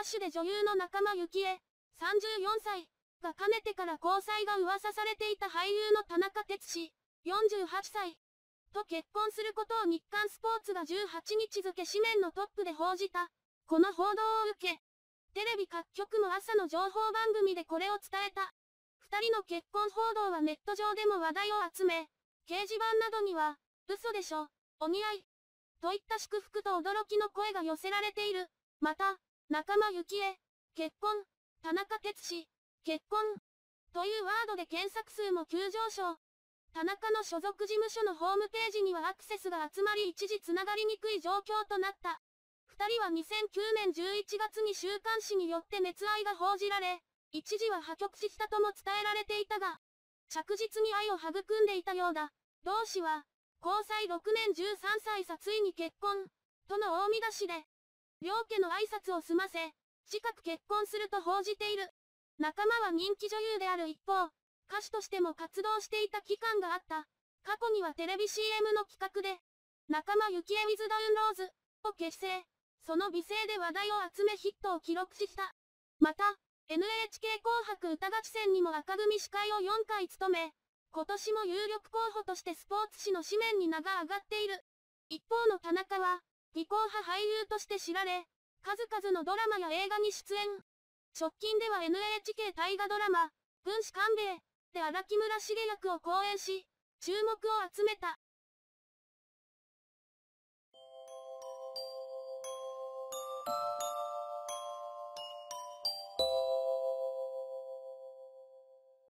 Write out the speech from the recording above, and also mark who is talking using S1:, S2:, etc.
S1: 歌手で女優の仲間幸恵、34歳、がかねてから交際が噂されていた俳優の田中哲司、48歳、と結婚することを日刊スポーツが18日付紙面のトップで報じた。この報道を受け、テレビ各局も朝の情報番組でこれを伝えた。二人の結婚報道はネット上でも話題を集め、掲示板などには、嘘でしょ、お似合い、といった祝福と驚きの声が寄せられている。また、仲間幸恵、結婚、田中哲司、結婚、というワードで検索数も急上昇。田中の所属事務所のホームページにはアクセスが集まり一時つながりにくい状況となった。二人は2009年11月に週刊誌によって熱愛が報じられ、一時は破局したとも伝えられていたが、着実に愛を育んでいたようだ。同氏は、交際6年13歳殺意に結婚、との大見出しで、両家の挨拶を済ませ、近く結婚すると報じている。仲間は人気女優である一方、歌手としても活動していた期間があった。過去にはテレビ CM の企画で、仲間ゆきえウィズダウンローズを結成。その美声で話題を集めヒットを記録した。また、NHK 紅白歌合戦にも赤組司会を4回務め、今年も有力候補としてスポーツ紙の紙面に名が上がっている。一方の田中は、技巧派俳優として知られ、数々のドラマや映画に出演。直近では NHK 大河ドラマ、軍師官兵衛で荒木村茂役を講演し、注目を集めた。